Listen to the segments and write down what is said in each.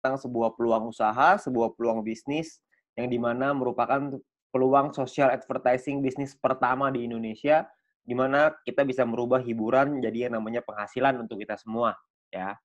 tentang sebuah peluang usaha, sebuah peluang bisnis yang dimana merupakan peluang social advertising bisnis pertama di Indonesia, dimana kita bisa merubah hiburan jadi yang namanya penghasilan untuk kita semua, ya.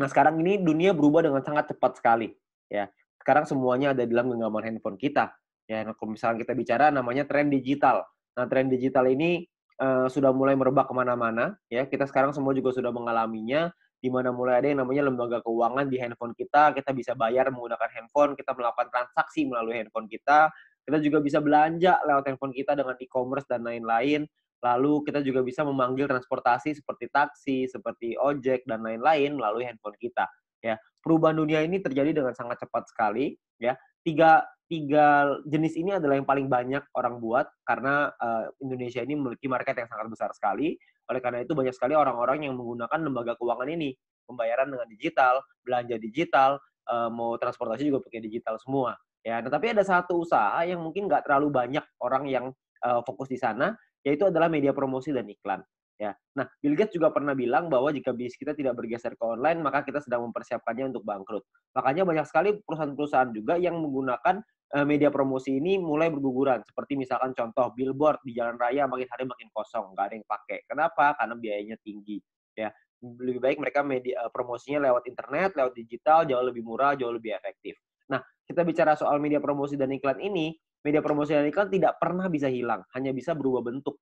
Nah sekarang ini dunia berubah dengan sangat cepat sekali, ya. Sekarang semuanya ada dalam genggaman handphone kita, ya. Nah, kalau misalnya kita bicara namanya tren digital. Nah tren digital ini uh, sudah mulai merebak kemana-mana, ya. Kita sekarang semua juga sudah mengalaminya Dimana mulai ada yang namanya lembaga keuangan di handphone kita, kita bisa bayar menggunakan handphone, kita melakukan transaksi melalui handphone kita, kita juga bisa belanja lewat handphone kita dengan e-commerce dan lain-lain. Lalu kita juga bisa memanggil transportasi seperti taksi, seperti ojek dan lain-lain melalui handphone kita. Ya, perubahan dunia ini terjadi dengan sangat cepat sekali. Ya, tiga tiga jenis ini adalah yang paling banyak orang buat karena uh, Indonesia ini memiliki market yang sangat besar sekali. Oleh karena itu banyak sekali orang-orang yang menggunakan lembaga keuangan ini, pembayaran dengan digital, belanja digital, eh, mau transportasi juga pakai digital semua. Ya, tetapi ada satu usaha yang mungkin nggak terlalu banyak orang yang eh, fokus di sana, yaitu adalah media promosi dan iklan. Ya, nah Bill Gates juga pernah bilang bahwa jika bisnis kita tidak bergeser ke online, maka kita sedang mempersiapkannya untuk bangkrut. Makanya banyak sekali perusahaan-perusahaan juga yang menggunakan Eh, media promosi ini mulai berguguran. Seperti misalkan contoh billboard di jalan raya makin hari makin kosong, nggak ada yang pakai. Kenapa? Karena biayanya tinggi. Ya, lebih baik mereka media eh, promosinya lewat internet, lewat digital, jauh lebih murah, jauh lebih efektif. Nah, kita bicara soal media promosi dan iklan ini, media promosi dan iklan tidak pernah bisa hilang, hanya bisa berubah bentuk.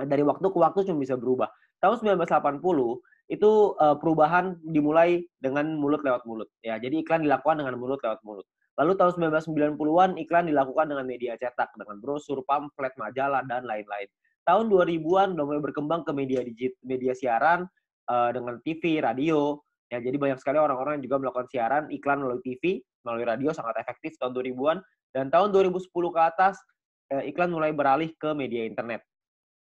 Nah, dari waktu ke waktu cuma bisa berubah. Tahun 1980 itu eh, perubahan dimulai dengan mulut lewat mulut ya. Jadi iklan dilakukan dengan mulut lewat mulut. Lalu tahun 1990-an iklan dilakukan dengan media cetak, dengan brosur, pamflet, majalah, dan lain-lain. Tahun 2000-an udah mulai berkembang ke media digit, media siaran uh, dengan TV, radio. Ya, jadi banyak sekali orang-orang yang juga melakukan siaran iklan melalui TV, melalui radio sangat efektif tahun 2000-an. Dan tahun 2010 ke atas uh, iklan mulai beralih ke media internet.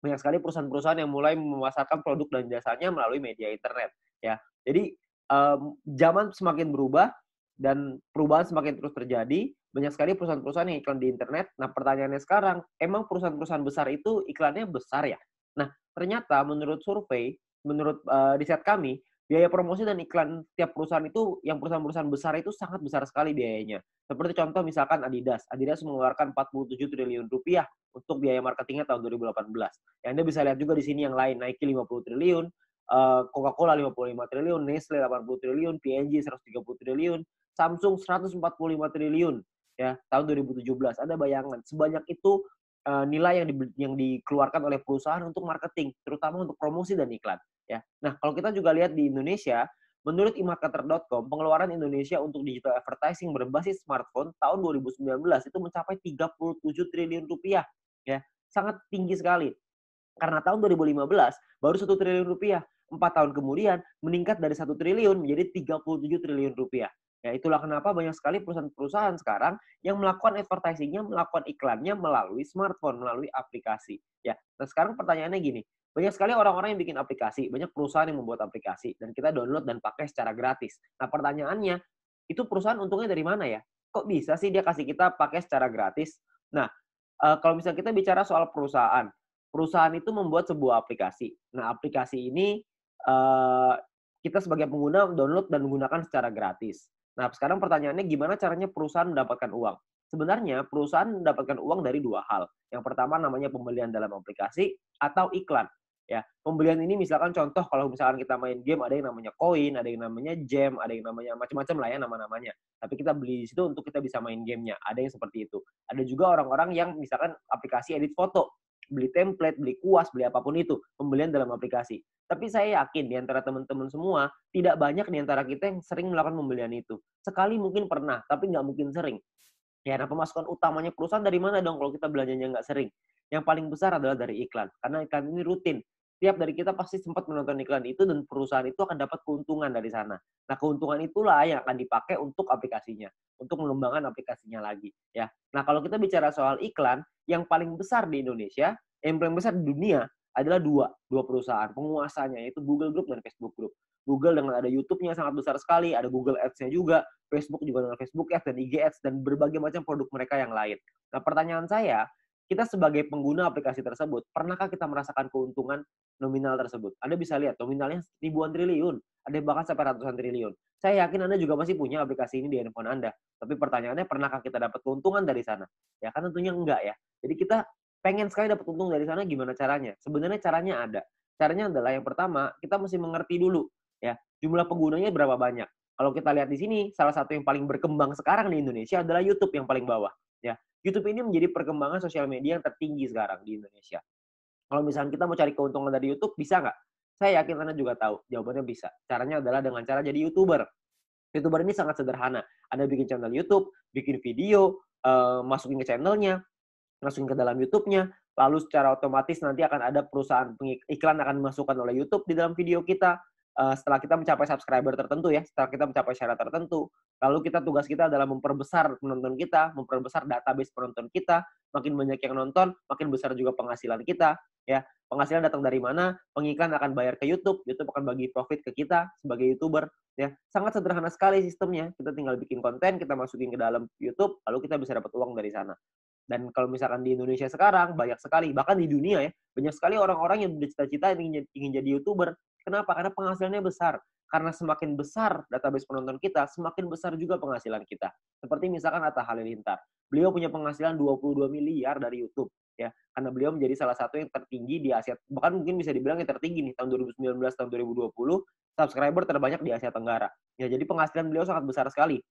Banyak sekali perusahaan-perusahaan yang mulai memasarkan produk dan jasanya melalui media internet. Ya, jadi um, zaman semakin berubah, dan perubahan semakin terus terjadi. Banyak sekali perusahaan-perusahaan yang iklan di internet. Nah, pertanyaannya sekarang, emang perusahaan-perusahaan besar itu iklannya besar ya? Nah, ternyata menurut survei, menurut uh, riset kami, biaya promosi dan iklan tiap perusahaan itu, yang perusahaan-perusahaan besar itu sangat besar sekali biayanya. Seperti contoh misalkan Adidas. Adidas mengeluarkan 47 triliun rupiah untuk biaya marketingnya tahun 2018. Ya, Anda bisa lihat juga di sini yang lain, Nike 50 triliun, eh, Coca-Cola 55 triliun, Nestle 80 triliun, P&G 130 triliun, Samsung 145 triliun ya tahun 2017. Ada bayangan sebanyak itu uh, nilai yang di, yang dikeluarkan oleh perusahaan untuk marketing, terutama untuk promosi dan iklan ya. Nah, kalau kita juga lihat di Indonesia, menurut imarketer.com, pengeluaran Indonesia untuk digital advertising berbasis smartphone tahun 2019 itu mencapai 37 triliun rupiah ya. Sangat tinggi sekali. Karena tahun 2015 baru 1 triliun rupiah. empat tahun kemudian meningkat dari 1 triliun menjadi 37 triliun rupiah. Ya, itulah kenapa banyak sekali perusahaan-perusahaan sekarang yang melakukan advertisingnya, melakukan iklannya melalui smartphone, melalui aplikasi. Ya, nah sekarang pertanyaannya gini, banyak sekali orang-orang yang bikin aplikasi, banyak perusahaan yang membuat aplikasi, dan kita download dan pakai secara gratis. Nah pertanyaannya, itu perusahaan untungnya dari mana ya? Kok bisa sih dia kasih kita pakai secara gratis? Nah, eh, kalau misalnya kita bicara soal perusahaan, perusahaan itu membuat sebuah aplikasi. Nah, aplikasi ini eh, kita sebagai pengguna download dan menggunakan secara gratis. Nah, sekarang pertanyaannya gimana caranya perusahaan mendapatkan uang? Sebenarnya perusahaan mendapatkan uang dari dua hal. Yang pertama namanya pembelian dalam aplikasi atau iklan. Ya, pembelian ini misalkan contoh kalau misalkan kita main game ada yang namanya koin, ada yang namanya jam ada yang namanya macam-macam lah ya nama-namanya. Tapi kita beli di situ untuk kita bisa main gamenya. Ada yang seperti itu. Ada juga orang-orang yang misalkan aplikasi edit foto beli template, beli kuas, beli apapun itu, pembelian dalam aplikasi. Tapi saya yakin di antara teman-teman semua, tidak banyak di antara kita yang sering melakukan pembelian itu. Sekali mungkin pernah, tapi nggak mungkin sering. Ya, nah pemasukan utamanya perusahaan dari mana dong kalau kita belanjanya nggak sering? Yang paling besar adalah dari iklan, karena iklan ini rutin. Setiap dari kita pasti sempat menonton iklan itu dan perusahaan itu akan dapat keuntungan dari sana. Nah, keuntungan itulah yang akan dipakai untuk aplikasinya, untuk mengembangkan aplikasinya lagi, ya. Nah, kalau kita bicara soal iklan, yang paling besar di Indonesia, yang paling besar di dunia adalah dua, dua perusahaan penguasanya yaitu Google Group dan Facebook Group. Google dengan ada YouTube-nya sangat besar sekali, ada Google Ads-nya juga, Facebook juga dengan Facebook Ads dan IG Ads dan berbagai macam produk mereka yang lain. Nah, pertanyaan saya, kita sebagai pengguna aplikasi tersebut, pernahkah kita merasakan keuntungan nominal tersebut? Anda bisa lihat nominalnya ribuan triliun, ada bahkan sampai ratusan triliun. Saya yakin Anda juga masih punya aplikasi ini di handphone Anda. Tapi pertanyaannya, pernahkah kita dapat keuntungan dari sana? Ya kan tentunya enggak ya. Jadi kita pengen sekali dapat untung dari sana, gimana caranya? Sebenarnya caranya ada. Caranya adalah yang pertama, kita mesti mengerti dulu ya jumlah penggunanya berapa banyak. Kalau kita lihat di sini, salah satu yang paling berkembang sekarang di Indonesia adalah YouTube yang paling bawah. Ya, YouTube ini menjadi perkembangan sosial media yang tertinggi sekarang di Indonesia. Kalau misalnya kita mau cari keuntungan dari YouTube, bisa nggak? Saya yakin Anda juga tahu. Jawabannya bisa. Caranya adalah dengan cara jadi YouTuber. YouTuber ini sangat sederhana. Anda bikin channel YouTube, bikin video, eh, masukin ke channelnya, masukin ke dalam YouTube-nya, lalu secara otomatis nanti akan ada perusahaan iklan akan dimasukkan oleh YouTube di dalam video kita, uh, setelah kita mencapai subscriber tertentu ya, setelah kita mencapai syarat tertentu, lalu kita tugas kita adalah memperbesar penonton kita, memperbesar database penonton kita, makin banyak yang nonton, makin besar juga penghasilan kita, ya. Penghasilan datang dari mana? Pengiklan akan bayar ke YouTube, YouTube akan bagi profit ke kita sebagai YouTuber, ya. Sangat sederhana sekali sistemnya. Kita tinggal bikin konten, kita masukin ke dalam YouTube, lalu kita bisa dapat uang dari sana. Dan kalau misalkan di Indonesia sekarang banyak sekali, bahkan di dunia ya, banyak sekali orang-orang yang bercita-cita ingin, ingin jadi youtuber, Kenapa? Karena penghasilannya besar. Karena semakin besar database penonton kita, semakin besar juga penghasilan kita. Seperti misalkan Atta Halilintar. Beliau punya penghasilan 22 miliar dari YouTube. ya Karena beliau menjadi salah satu yang tertinggi di Asia. Bahkan mungkin bisa dibilang yang tertinggi nih. Tahun 2019, tahun 2020, subscriber terbanyak di Asia Tenggara. Ya, jadi penghasilan beliau sangat besar sekali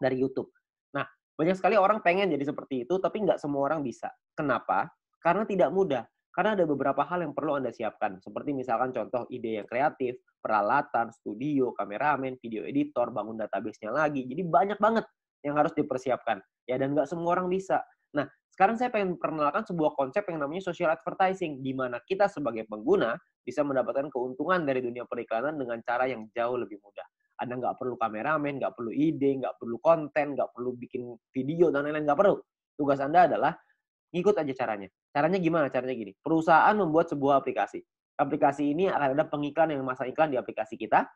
dari YouTube. Nah, banyak sekali orang pengen jadi seperti itu, tapi nggak semua orang bisa. Kenapa? Karena tidak mudah. Karena ada beberapa hal yang perlu Anda siapkan, seperti misalkan contoh ide yang kreatif, peralatan, studio, kameramen, video editor, bangun database-nya lagi. Jadi banyak banget yang harus dipersiapkan. Ya, dan nggak semua orang bisa. Nah, sekarang saya pengen perkenalkan sebuah konsep yang namanya social advertising, di mana kita sebagai pengguna bisa mendapatkan keuntungan dari dunia periklanan dengan cara yang jauh lebih mudah. Anda nggak perlu kameramen, nggak perlu ide, nggak perlu konten, nggak perlu bikin video, dan lain-lain, nggak perlu. Tugas Anda adalah ngikut aja caranya. Caranya gimana? Caranya gini. Perusahaan membuat sebuah aplikasi. Aplikasi ini akan ada pengiklan yang masang iklan di aplikasi kita.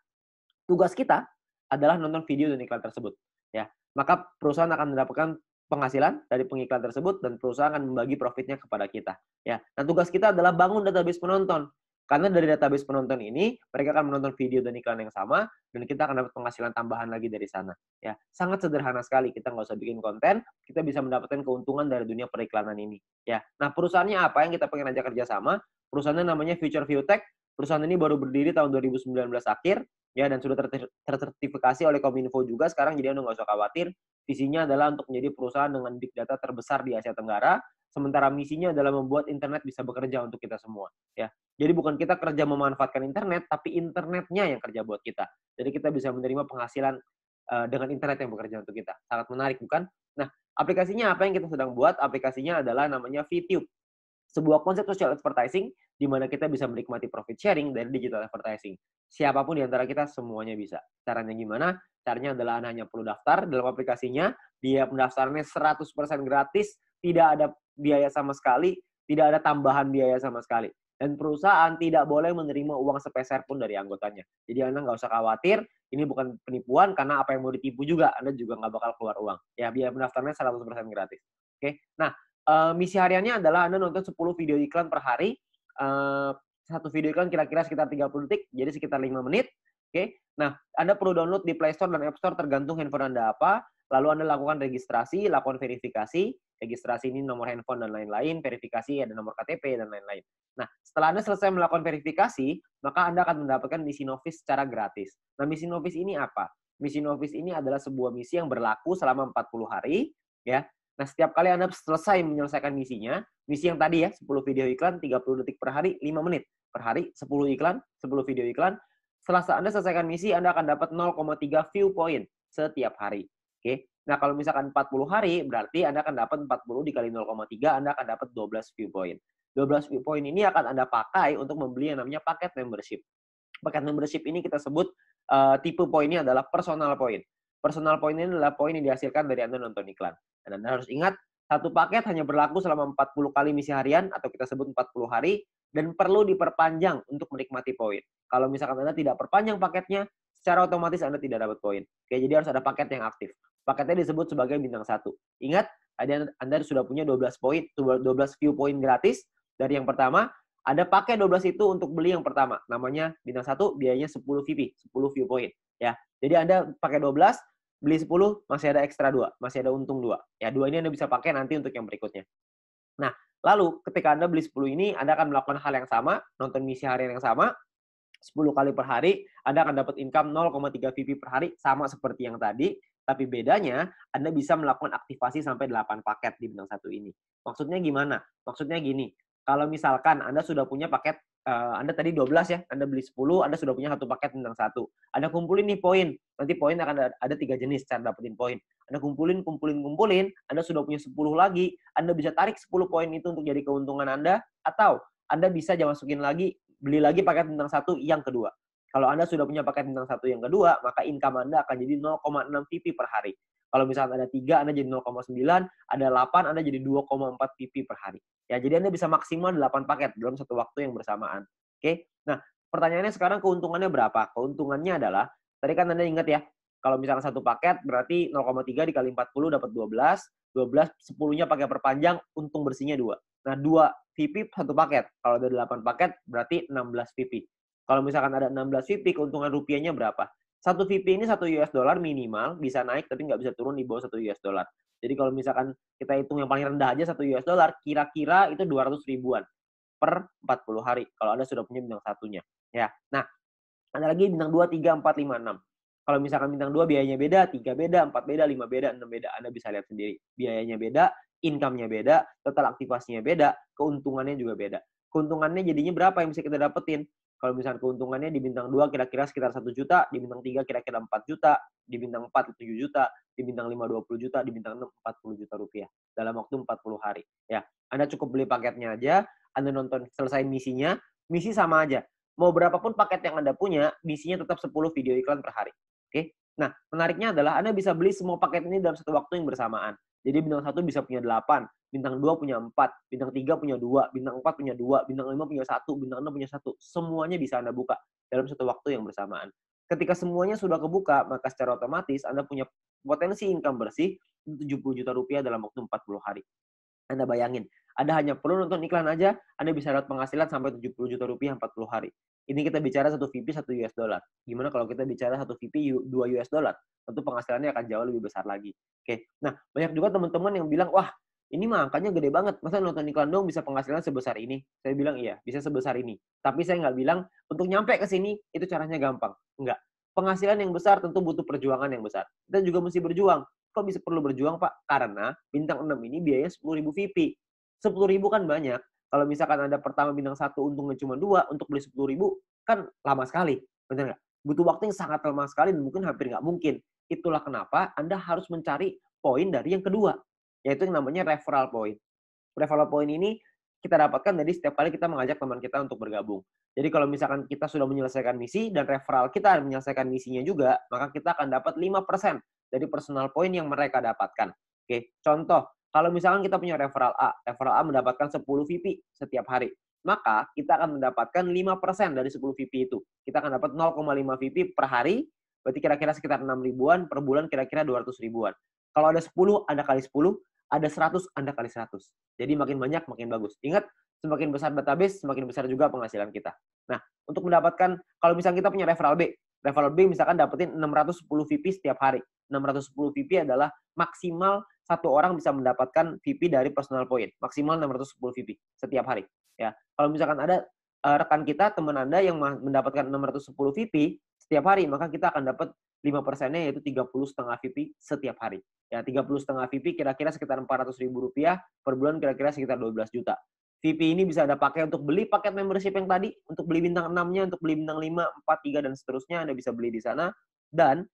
Tugas kita adalah nonton video dan iklan tersebut. Ya, maka perusahaan akan mendapatkan penghasilan dari pengiklan tersebut dan perusahaan akan membagi profitnya kepada kita. Ya, dan nah, tugas kita adalah bangun database penonton. Karena dari database penonton ini, mereka akan menonton video dan iklan yang sama, dan kita akan dapat penghasilan tambahan lagi dari sana. Ya, sangat sederhana sekali. Kita nggak usah bikin konten, kita bisa mendapatkan keuntungan dari dunia periklanan ini. Ya, nah perusahaannya apa yang kita pengen ajak kerjasama? Perusahaannya namanya Future View Tech. Perusahaan ini baru berdiri tahun 2019 akhir, ya dan sudah tersertifikasi oleh Kominfo juga sekarang jadi Anda nggak usah khawatir. Visinya adalah untuk menjadi perusahaan dengan big data terbesar di Asia Tenggara sementara misinya adalah membuat internet bisa bekerja untuk kita semua ya jadi bukan kita kerja memanfaatkan internet tapi internetnya yang kerja buat kita jadi kita bisa menerima penghasilan uh, dengan internet yang bekerja untuk kita sangat menarik bukan nah aplikasinya apa yang kita sedang buat aplikasinya adalah namanya VTube sebuah konsep social advertising di mana kita bisa menikmati profit sharing dari digital advertising. Siapapun di antara kita semuanya bisa. Caranya gimana? Caranya adalah Anda hanya perlu daftar dalam aplikasinya, biaya pendaftarannya 100% gratis, tidak ada biaya sama sekali, tidak ada tambahan biaya sama sekali. Dan perusahaan tidak boleh menerima uang sepeser pun dari anggotanya. Jadi Anda nggak usah khawatir, ini bukan penipuan karena apa yang mau ditipu juga, Anda juga nggak bakal keluar uang. Ya, biaya pendaftarannya 100% gratis. Oke, nah eh, misi hariannya adalah Anda nonton 10 video iklan per hari. Eh, satu video iklan kira-kira sekitar 30 detik, jadi sekitar 5 menit. Oke, nah Anda perlu download di Play Store dan App Store tergantung handphone Anda apa. Lalu Anda lakukan registrasi, lakukan verifikasi, registrasi ini nomor handphone dan lain-lain, verifikasi ada nomor KTP dan lain-lain. Nah, setelah Anda selesai melakukan verifikasi, maka Anda akan mendapatkan misi novis secara gratis. Nah, misi novis ini apa? Misi novis ini adalah sebuah misi yang berlaku selama 40 hari, ya. Nah, setiap kali Anda selesai menyelesaikan misinya, misi yang tadi ya, 10 video iklan, 30 detik per hari, 5 menit per hari, 10 iklan, 10 video iklan. Setelah Anda selesaikan misi, Anda akan dapat 0,3 view point setiap hari. Oke, Nah, kalau misalkan 40 hari, berarti Anda akan dapat 40 dikali 0,3, Anda akan dapat 12 viewpoint. 12 viewpoint ini akan Anda pakai untuk membeli yang namanya paket membership. Paket membership ini kita sebut uh, tipe poinnya adalah personal point. Personal point ini adalah poin yang dihasilkan dari Anda nonton iklan. Dan Anda harus ingat, satu paket hanya berlaku selama 40 kali misi harian atau kita sebut 40 hari dan perlu diperpanjang untuk menikmati poin. Kalau misalkan Anda tidak perpanjang paketnya, secara otomatis Anda tidak dapat poin. Oke, jadi harus ada paket yang aktif paketnya disebut sebagai bintang satu. Ingat, ada Anda sudah punya 12 poin, 12 view poin gratis dari yang pertama. Anda pakai 12 itu untuk beli yang pertama. Namanya bintang satu, biayanya 10 VP, 10 view poin Ya, jadi Anda pakai 12, beli 10, masih ada ekstra dua, masih ada untung dua. Ya, dua ini Anda bisa pakai nanti untuk yang berikutnya. Nah, lalu ketika Anda beli 10 ini, Anda akan melakukan hal yang sama, nonton misi harian yang sama, 10 kali per hari, Anda akan dapat income 0,3 VP per hari, sama seperti yang tadi. Tapi bedanya, Anda bisa melakukan aktivasi sampai 8 paket di bintang satu ini. Maksudnya gimana? Maksudnya gini, kalau misalkan Anda sudah punya paket, eh, Anda tadi 12 ya, Anda beli 10, Anda sudah punya satu paket bintang satu. Anda kumpulin nih poin, nanti poin akan ada, tiga jenis cara dapetin poin. Anda kumpulin, kumpulin, kumpulin, Anda sudah punya 10 lagi, Anda bisa tarik 10 poin itu untuk jadi keuntungan Anda, atau Anda bisa masukin lagi, beli lagi paket bintang satu yang kedua. Kalau Anda sudah punya paket bintang satu yang kedua, maka income Anda akan jadi 0,6 PP per hari. Kalau misalnya ada tiga, Anda jadi 0,9, ada 8, Anda jadi 2,4 PP per hari. Ya, jadi Anda bisa maksimal 8 paket dalam satu waktu yang bersamaan. Oke. Nah, pertanyaannya sekarang keuntungannya berapa? Keuntungannya adalah tadi kan Anda ingat ya, kalau misalnya satu paket berarti 0,3 dikali 40 dapat 12, 12 10-nya pakai perpanjang, untung bersihnya dua. Nah, dua PP satu paket. Kalau ada 8 paket berarti 16 PP. Kalau misalkan ada 16 VP, keuntungan rupiahnya berapa? Satu VP ini satu US dollar minimal, bisa naik tapi nggak bisa turun di bawah satu US dollar. Jadi kalau misalkan kita hitung yang paling rendah aja satu US dollar, kira-kira itu 200 ribuan per 40 hari. Kalau Anda sudah punya bintang satunya. ya. Nah, ada lagi bintang 2, 3, 4, 5, 6. Kalau misalkan bintang 2 biayanya beda, 3 beda, 4 beda, 5 beda, 6 beda. Anda bisa lihat sendiri. Biayanya beda, income-nya beda, total aktivasinya beda, keuntungannya juga beda. Keuntungannya jadinya berapa yang bisa kita dapetin? Kalau misalnya keuntungannya di bintang 2 kira-kira sekitar 1 juta, di bintang 3 kira-kira 4 juta, di bintang 4 7 juta, di bintang 5 20 juta, di bintang 6 40 juta rupiah dalam waktu 40 hari. Ya, Anda cukup beli paketnya aja, Anda nonton selesai misinya, misi sama aja. Mau berapapun paket yang Anda punya, misinya tetap 10 video iklan per hari. Oke. Nah, menariknya adalah Anda bisa beli semua paket ini dalam satu waktu yang bersamaan. Jadi bintang satu bisa punya delapan, bintang dua punya empat, bintang tiga punya dua, bintang empat punya dua, bintang lima punya satu, bintang enam punya satu. Semuanya bisa Anda buka dalam satu waktu yang bersamaan. Ketika semuanya sudah kebuka, maka secara otomatis Anda punya potensi income bersih 70 juta rupiah dalam waktu 40 hari. Anda bayangin, Anda hanya perlu nonton iklan aja, Anda bisa dapat penghasilan sampai 70 juta rupiah 40 hari. Ini kita bicara satu VP satu US dollar. Gimana kalau kita bicara satu VP dua US dollar? Tentu penghasilannya akan jauh lebih besar lagi. Oke. Nah, banyak juga teman-teman yang bilang, "Wah, ini mah angkanya gede banget. Masa nonton iklan dong bisa penghasilan sebesar ini? Saya bilang iya, bisa sebesar ini. Tapi saya nggak bilang untuk nyampe ke sini itu caranya gampang. Enggak. Penghasilan yang besar tentu butuh perjuangan yang besar. Kita juga mesti berjuang. Kok bisa perlu berjuang, Pak? Karena bintang 6 ini biaya 10.000 VP. ribu kan banyak, kalau misalkan ada pertama bintang satu untungnya cuma dua, untuk beli sepuluh ribu kan lama sekali, benar nggak? Butuh waktu yang sangat lama sekali dan mungkin hampir nggak mungkin. Itulah kenapa Anda harus mencari poin dari yang kedua, yaitu yang namanya referral point. Referral point ini kita dapatkan dari setiap kali kita mengajak teman kita untuk bergabung. Jadi kalau misalkan kita sudah menyelesaikan misi dan referral kita menyelesaikan misinya juga, maka kita akan dapat lima persen dari personal point yang mereka dapatkan. Oke, contoh kalau misalkan kita punya referral A, referral A mendapatkan 10 VIP setiap hari, maka kita akan mendapatkan 5% dari 10 VIP itu. Kita akan dapat 0,5 VIP per hari, berarti kira-kira sekitar 6 ribuan, per bulan kira-kira 200 ribuan. Kalau ada 10, Anda kali 10, ada 100, Anda kali 100. Jadi makin banyak, makin bagus. Ingat, semakin besar database, semakin besar juga penghasilan kita. Nah, untuk mendapatkan, kalau misalnya kita punya referral B, referral B misalkan dapetin 610 VIP setiap hari. 610 VIP adalah maksimal satu orang bisa mendapatkan VP dari personal point maksimal 610 VP setiap hari ya kalau misalkan ada uh, rekan kita teman anda yang mendapatkan 610 VP setiap hari maka kita akan dapat 5 persennya yaitu 30 setengah VP setiap hari ya 30 setengah VP kira-kira sekitar 400 ribu rupiah per bulan kira-kira sekitar 12 juta VP ini bisa Anda pakai untuk beli paket membership yang tadi, untuk beli bintang 6-nya, untuk beli bintang 5, 4, 3, dan seterusnya. Anda bisa beli di sana. Dan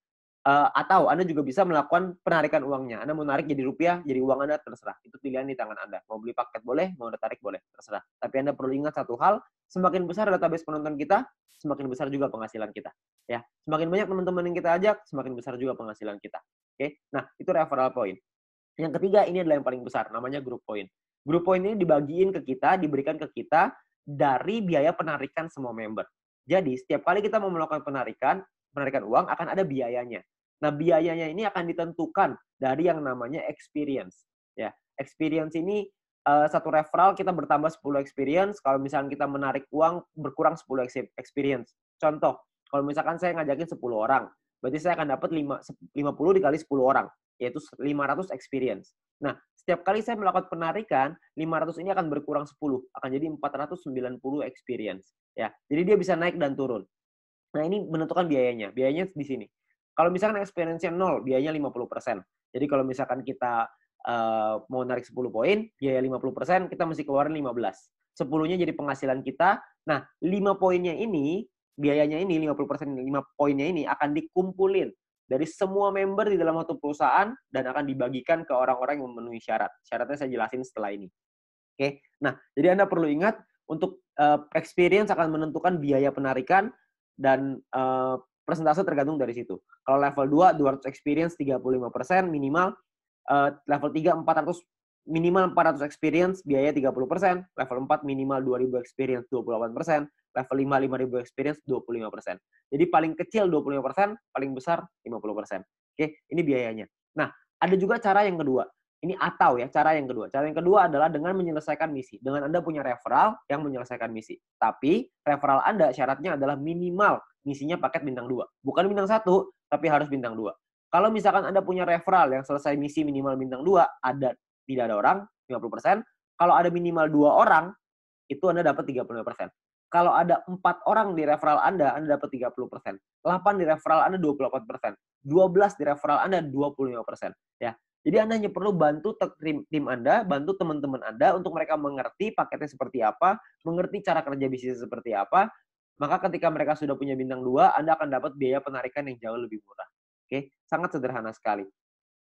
Uh, atau Anda juga bisa melakukan penarikan uangnya. Anda mau narik jadi rupiah, jadi uang Anda, terserah. Itu pilihan di tangan Anda. Mau beli paket boleh, mau tarik boleh, terserah. Tapi Anda perlu ingat satu hal, semakin besar database penonton kita, semakin besar juga penghasilan kita. Ya, Semakin banyak teman-teman yang kita ajak, semakin besar juga penghasilan kita. Oke, okay? Nah, itu referral point. Yang ketiga, ini adalah yang paling besar, namanya group point. Group point ini dibagiin ke kita, diberikan ke kita dari biaya penarikan semua member. Jadi, setiap kali kita mau melakukan penarikan, penarikan uang akan ada biayanya. Nah, biayanya ini akan ditentukan dari yang namanya experience. Ya, experience ini eh, satu referral kita bertambah 10 experience. Kalau misalnya kita menarik uang berkurang 10 experience. Contoh, kalau misalkan saya ngajakin 10 orang, berarti saya akan dapat 5, 50 dikali 10 orang, yaitu 500 experience. Nah, setiap kali saya melakukan penarikan, 500 ini akan berkurang 10, akan jadi 490 experience. Ya, jadi dia bisa naik dan turun. Nah, ini menentukan biayanya. Biayanya di sini. Kalau misalkan experience-nya nol, biayanya 50%. Jadi kalau misalkan kita uh, mau narik 10 poin, biaya 50%, kita mesti keluarin 15. 10-nya jadi penghasilan kita. Nah, 5 poinnya ini, biayanya ini, 50%, 5 poinnya ini akan dikumpulin dari semua member di dalam satu perusahaan dan akan dibagikan ke orang-orang yang memenuhi syarat. Syaratnya saya jelasin setelah ini. Oke. Nah, jadi Anda perlu ingat untuk uh, experience akan menentukan biaya penarikan, dan uh, persentase tergantung dari situ. Kalau level 2 200 experience 35% minimal, uh, level 3 400 minimal 400 experience biaya 30%, level 4 minimal 2000 experience 28%, level 5 5000 experience 25%. Jadi paling kecil 25%, paling besar 50%. Oke, ini biayanya. Nah, ada juga cara yang kedua. Ini atau ya, cara yang kedua. Cara yang kedua adalah dengan menyelesaikan misi. Dengan Anda punya referral yang menyelesaikan misi. Tapi referral Anda syaratnya adalah minimal misinya paket bintang 2. Bukan bintang satu, tapi harus bintang 2. Kalau misalkan Anda punya referral yang selesai misi minimal bintang 2, ada tidak ada orang, 50%. Kalau ada minimal dua orang, itu Anda dapat 35%. Kalau ada empat orang di referral Anda, Anda dapat 30%. Delapan di referral Anda 28%. 12 di referral Anda 25%. Ya, jadi Anda hanya perlu bantu tim, Anda, bantu teman-teman Anda untuk mereka mengerti paketnya seperti apa, mengerti cara kerja bisnis seperti apa. Maka ketika mereka sudah punya bintang dua, Anda akan dapat biaya penarikan yang jauh lebih murah. Oke, sangat sederhana sekali.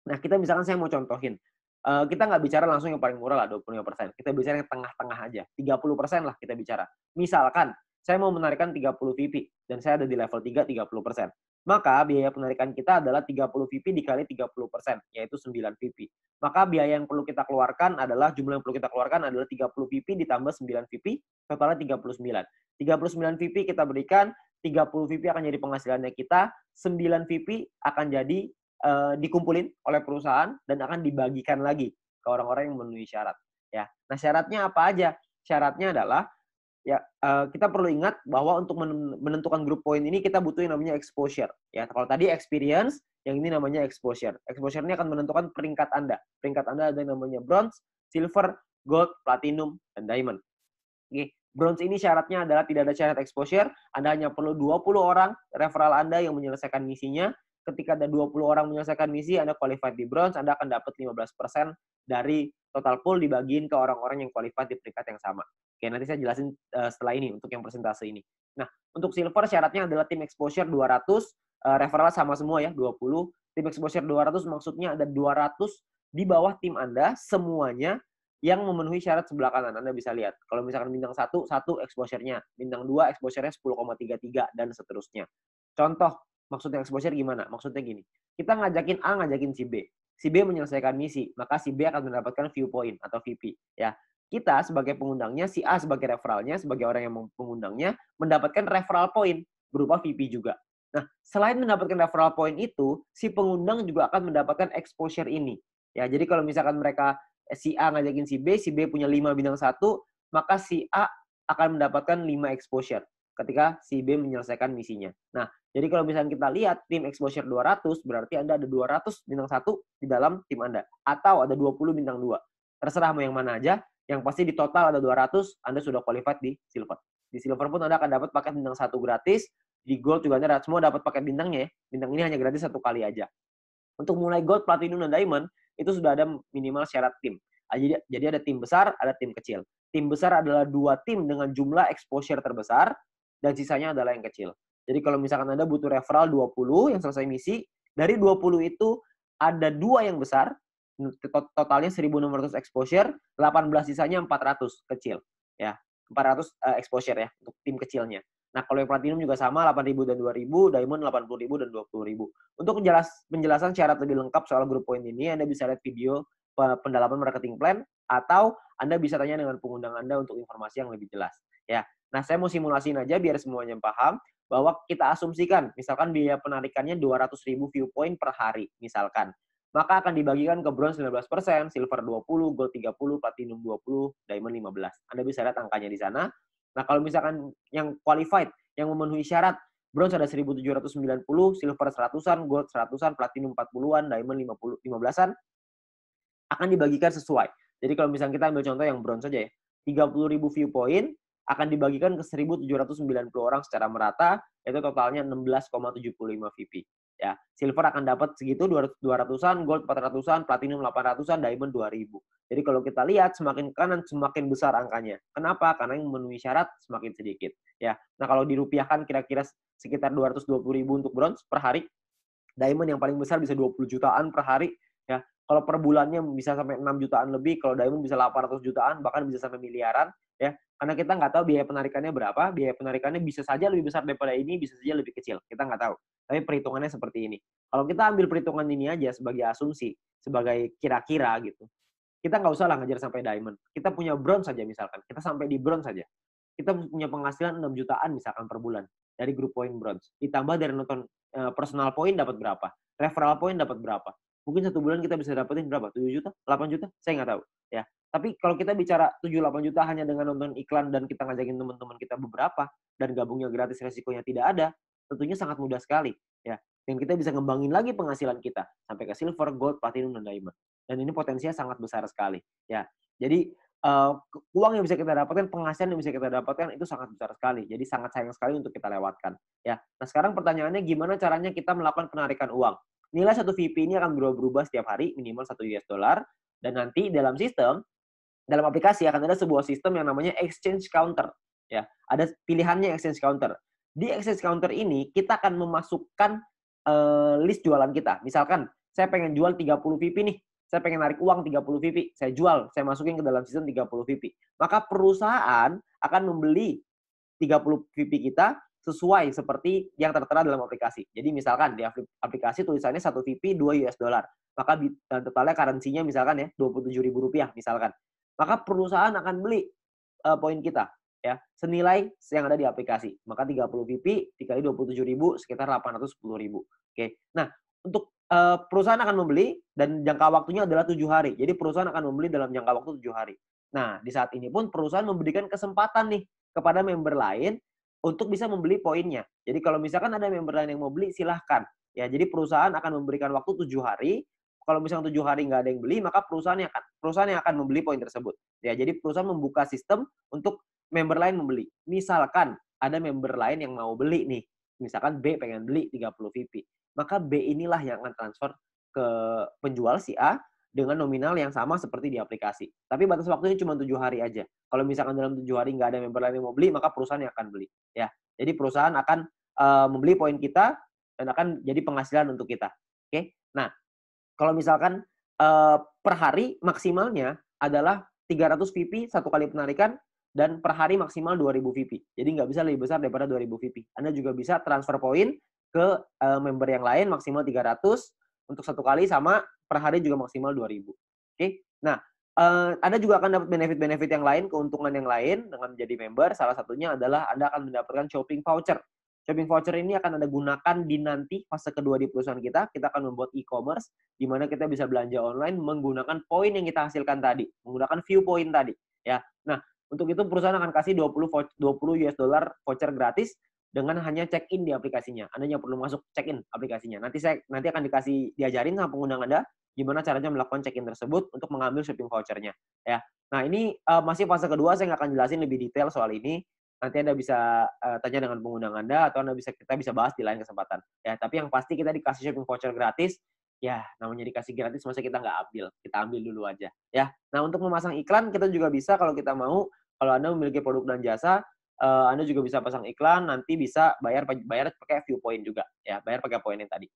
Nah, kita misalkan saya mau contohin. Eh, kita nggak bicara langsung yang paling murah lah 25%. Kita bicara yang tengah-tengah aja. 30% lah kita bicara. Misalkan saya mau menarikkan 30 VP dan saya ada di level 3 30% maka biaya penarikan kita adalah 30 VP dikali 30%, yaitu 9 VP. Maka biaya yang perlu kita keluarkan adalah, jumlah yang perlu kita keluarkan adalah 30 VP ditambah 9 VP, totalnya 39. 39 VP kita berikan, 30 VP akan jadi penghasilannya kita, 9 VP akan jadi e, dikumpulin oleh perusahaan dan akan dibagikan lagi ke orang-orang yang memenuhi syarat. Ya, nah syaratnya apa aja? Syaratnya adalah ya uh, kita perlu ingat bahwa untuk menentukan grup poin ini kita butuh yang namanya exposure ya kalau tadi experience yang ini namanya exposure exposure ini akan menentukan peringkat anda peringkat anda ada yang namanya bronze silver gold platinum dan diamond oke bronze ini syaratnya adalah tidak ada syarat exposure anda hanya perlu 20 orang referral anda yang menyelesaikan misinya ketika ada 20 orang menyelesaikan misi anda qualified di bronze anda akan dapat 15% dari total pool dibagiin ke orang-orang yang qualified di peringkat yang sama Oke, nanti saya jelasin uh, setelah ini untuk yang persentase ini. Nah, untuk silver syaratnya adalah tim exposure 200, uh, eh, referral sama semua ya, 20. Tim exposure 200 maksudnya ada 200 di bawah tim Anda semuanya yang memenuhi syarat sebelah kanan. Anda bisa lihat. Kalau misalkan bintang 1, 1 exposure-nya. Bintang 2 exposure-nya 10,33 dan seterusnya. Contoh, maksudnya exposure gimana? Maksudnya gini. Kita ngajakin A, ngajakin si B. Si B menyelesaikan misi, maka si B akan mendapatkan view point atau VP. Ya, kita sebagai pengundangnya, si A sebagai referralnya, sebagai orang yang mengundangnya, mendapatkan referral point berupa VP juga. Nah, selain mendapatkan referral point itu, si pengundang juga akan mendapatkan exposure ini. Ya, jadi kalau misalkan mereka eh, si A ngajakin si B, si B punya 5 bintang satu maka si A akan mendapatkan 5 exposure ketika si B menyelesaikan misinya. Nah, jadi kalau misalnya kita lihat tim exposure 200, berarti Anda ada 200 bintang satu di dalam tim Anda. Atau ada 20 bintang 2. Terserah mau yang mana aja, yang pasti di total ada 200, Anda sudah qualified di silver. Di silver pun Anda akan dapat paket bintang satu gratis, di gold juga Anda semua dapat paket bintangnya ya. Bintang ini hanya gratis satu kali aja. Untuk mulai gold, platinum, dan diamond, itu sudah ada minimal syarat tim. Ah, jadi, ada tim besar, ada tim kecil. Tim besar adalah dua tim dengan jumlah exposure terbesar, dan sisanya adalah yang kecil. Jadi kalau misalkan Anda butuh referral 20 yang selesai misi, dari 20 itu ada dua yang besar, totalnya 1600 exposure, 18 sisanya 400 kecil ya. 400 eh, exposure ya untuk tim kecilnya. Nah, kalau yang platinum juga sama 8.000 dan 2.000, diamond 80.000 dan 20.000. Untuk jelas penjelasan syarat lebih lengkap soal grup poin ini, Anda bisa lihat video pendalaman marketing plan atau Anda bisa tanya dengan pengundang Anda untuk informasi yang lebih jelas. Ya. Nah, saya mau simulasiin aja biar semuanya paham bahwa kita asumsikan misalkan biaya penarikannya 200.000 viewpoint per hari misalkan maka akan dibagikan ke bronze 19%, silver 20, gold 30, platinum 20, diamond 15. Anda bisa lihat angkanya di sana. Nah, kalau misalkan yang qualified, yang memenuhi syarat, bronze ada 1790, silver 100-an, gold 100-an, platinum 40-an, diamond 50, 15-an, akan dibagikan sesuai. Jadi kalau misalkan kita ambil contoh yang bronze saja ya, 30.000 viewpoint akan dibagikan ke 1.790 orang secara merata, yaitu totalnya 16,75 VP ya silver akan dapat segitu 200 an gold 400-an, platinum 800-an, diamond 2000. Jadi kalau kita lihat semakin kanan semakin besar angkanya. Kenapa? Karena yang memenuhi syarat semakin sedikit ya. Nah, kalau dirupiahkan kira-kira sekitar 220 ribu untuk bronze per hari. Diamond yang paling besar bisa 20 jutaan per hari ya. Kalau per bulannya bisa sampai 6 jutaan lebih, kalau diamond bisa 800 jutaan, bahkan bisa sampai miliaran ya karena kita nggak tahu biaya penarikannya berapa, biaya penarikannya bisa saja lebih besar daripada ini, bisa saja lebih kecil. Kita nggak tahu. Tapi perhitungannya seperti ini. Kalau kita ambil perhitungan ini aja sebagai asumsi, sebagai kira-kira gitu, kita nggak usah lah ngejar sampai diamond. Kita punya bronze saja misalkan. Kita sampai di bronze saja. Kita punya penghasilan 6 jutaan misalkan per bulan dari grup point bronze. Ditambah dari nonton eh, personal point dapat berapa, referral point dapat berapa. Mungkin satu bulan kita bisa dapetin berapa? 7 juta? 8 juta? Saya nggak tahu ya. Tapi kalau kita bicara 7-8 juta hanya dengan nonton iklan dan kita ngajakin teman-teman kita beberapa dan gabungnya gratis resikonya tidak ada, tentunya sangat mudah sekali ya. Dan kita bisa ngembangin lagi penghasilan kita sampai ke silver, gold, platinum, dan diamond. Dan ini potensinya sangat besar sekali ya. Jadi uh, uang yang bisa kita dapatkan, penghasilan yang bisa kita dapatkan itu sangat besar sekali. Jadi sangat sayang sekali untuk kita lewatkan ya. Nah, sekarang pertanyaannya gimana caranya kita melakukan penarikan uang? Nilai satu VP ini akan berubah-berubah setiap hari, minimal satu US dollar. Dan nanti dalam sistem, dalam aplikasi akan ada sebuah sistem yang namanya exchange counter. Ya, ada pilihannya exchange counter. Di exchange counter ini kita akan memasukkan uh, list jualan kita. Misalkan saya pengen jual 30 pipi nih. Saya pengen narik uang 30 pipi, saya jual, saya masukin ke dalam sistem 30 pipi. Maka perusahaan akan membeli 30 pipi kita sesuai seperti yang tertera dalam aplikasi. Jadi misalkan di aplikasi tulisannya satu VP 2 US dollar, maka e, totalnya karensinya misalkan ya ribu rupiah misalkan. Maka perusahaan akan beli uh, poin kita ya, senilai yang ada di aplikasi. Maka 30 VP dikali ribu sekitar ribu. Oke. Nah, untuk uh, perusahaan akan membeli dan jangka waktunya adalah tujuh hari. Jadi perusahaan akan membeli dalam jangka waktu tujuh hari. Nah, di saat ini pun perusahaan memberikan kesempatan nih kepada member lain untuk bisa membeli poinnya. Jadi kalau misalkan ada member lain yang mau beli, silahkan. Ya, jadi perusahaan akan memberikan waktu tujuh hari. Kalau misalkan tujuh hari nggak ada yang beli, maka perusahaan yang akan perusahaan yang akan membeli poin tersebut. Ya, jadi perusahaan membuka sistem untuk member lain membeli. Misalkan ada member lain yang mau beli nih, misalkan B pengen beli 30 VP, maka B inilah yang akan transfer ke penjual si A dengan nominal yang sama seperti di aplikasi. Tapi batas waktunya cuma tujuh hari aja. Kalau misalkan dalam tujuh hari nggak ada member lain yang mau beli, maka perusahaan yang akan beli. Ya, jadi perusahaan akan uh, membeli poin kita dan akan jadi penghasilan untuk kita. Oke, okay? nah kalau misalkan uh, per hari maksimalnya adalah 300 VP satu kali penarikan dan per hari maksimal 2000 VP. Jadi nggak bisa lebih besar daripada 2000 VP. Anda juga bisa transfer poin ke uh, member yang lain maksimal 300 untuk satu kali sama per hari juga maksimal 2000. Oke. Okay? Nah, uh, Anda juga akan dapat benefit-benefit yang lain, keuntungan yang lain dengan menjadi member. Salah satunya adalah Anda akan mendapatkan shopping voucher. Shopping voucher ini akan Anda gunakan di nanti fase kedua di perusahaan kita. Kita akan membuat e-commerce di mana kita bisa belanja online menggunakan poin yang kita hasilkan tadi, menggunakan view point tadi, ya. Nah, untuk itu perusahaan akan kasih 20 20 US dollar voucher gratis dengan hanya check-in di aplikasinya. Anda hanya perlu masuk check-in aplikasinya. Nanti saya nanti akan dikasih diajarin sama pengundang Anda gimana caranya melakukan check-in tersebut untuk mengambil shopping vouchernya. Ya. Nah ini uh, masih fase kedua, saya nggak akan jelasin lebih detail soal ini. Nanti Anda bisa uh, tanya dengan pengundang Anda atau Anda bisa kita bisa bahas di lain kesempatan. Ya, tapi yang pasti kita dikasih shopping voucher gratis. Ya, namanya dikasih gratis masa kita nggak ambil, kita ambil dulu aja. Ya. Nah untuk memasang iklan kita juga bisa kalau kita mau kalau Anda memiliki produk dan jasa, uh, Anda juga bisa pasang iklan, nanti bisa bayar bayar pakai point juga, ya, bayar pakai poin yang tadi.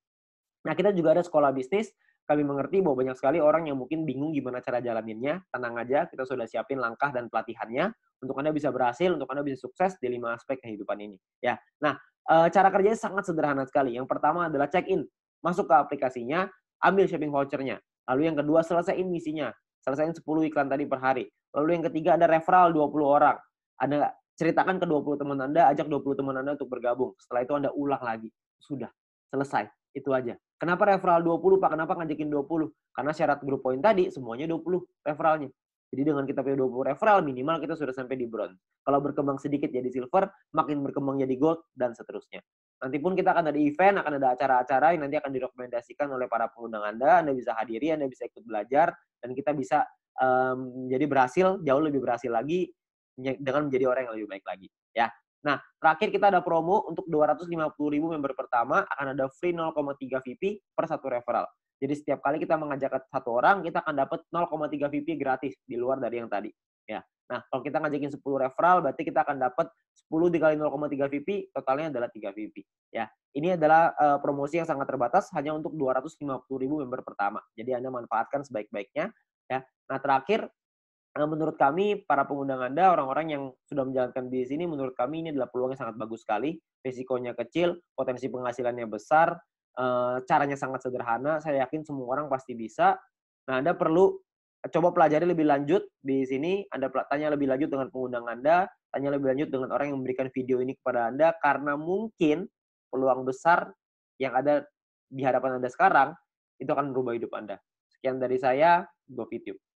Nah, kita juga ada sekolah bisnis. Kami mengerti bahwa banyak sekali orang yang mungkin bingung gimana cara jalaninnya. Tenang aja, kita sudah siapin langkah dan pelatihannya untuk Anda bisa berhasil, untuk Anda bisa sukses di lima aspek kehidupan ini. Ya, nah eh, cara kerjanya sangat sederhana sekali. Yang pertama adalah check-in, masuk ke aplikasinya, ambil shopping vouchernya. Lalu yang kedua selesaiin misinya, selesaiin 10 iklan tadi per hari. Lalu yang ketiga ada referral 20 orang. Ada ceritakan ke 20 teman Anda, ajak 20 teman Anda untuk bergabung. Setelah itu Anda ulang lagi. Sudah, selesai. Itu aja. Kenapa referral 20, Pak? Kenapa ngajakin 20? Karena syarat grup poin tadi semuanya 20 referralnya. Jadi dengan kita punya 20 referral, minimal kita sudah sampai di bronze. Kalau berkembang sedikit jadi silver, makin berkembang jadi gold, dan seterusnya. Nanti pun kita akan ada event, akan ada acara-acara yang nanti akan direkomendasikan oleh para pengundang Anda. Anda bisa hadiri, Anda bisa ikut belajar, dan kita bisa um, jadi berhasil, jauh lebih berhasil lagi dengan menjadi orang yang lebih baik lagi ya. Nah, terakhir kita ada promo untuk 250.000 member pertama akan ada free 0,3 VP per satu referral. Jadi setiap kali kita mengajak satu orang, kita akan dapat 0,3 VP gratis di luar dari yang tadi. Ya. Nah, kalau kita ngajakin 10 referral, berarti kita akan dapat 10 dikali 0,3 VP, totalnya adalah 3 VP. Ya. Ini adalah uh, promosi yang sangat terbatas hanya untuk 250.000 member pertama. Jadi Anda manfaatkan sebaik-baiknya. Ya. Nah, terakhir Eh, menurut kami para pengundang Anda, orang-orang yang sudah menjalankan bisnis ini, menurut kami ini adalah peluang yang sangat bagus sekali. Risikonya kecil, potensi penghasilannya besar, eh, caranya sangat sederhana. Saya yakin semua orang pasti bisa. Nah, Anda perlu coba pelajari lebih lanjut di sini. Anda tanya lebih lanjut dengan pengundang Anda, tanya lebih lanjut dengan orang yang memberikan video ini kepada Anda, karena mungkin peluang besar yang ada di hadapan Anda sekarang, itu akan merubah hidup Anda. Sekian dari saya, GoFitube.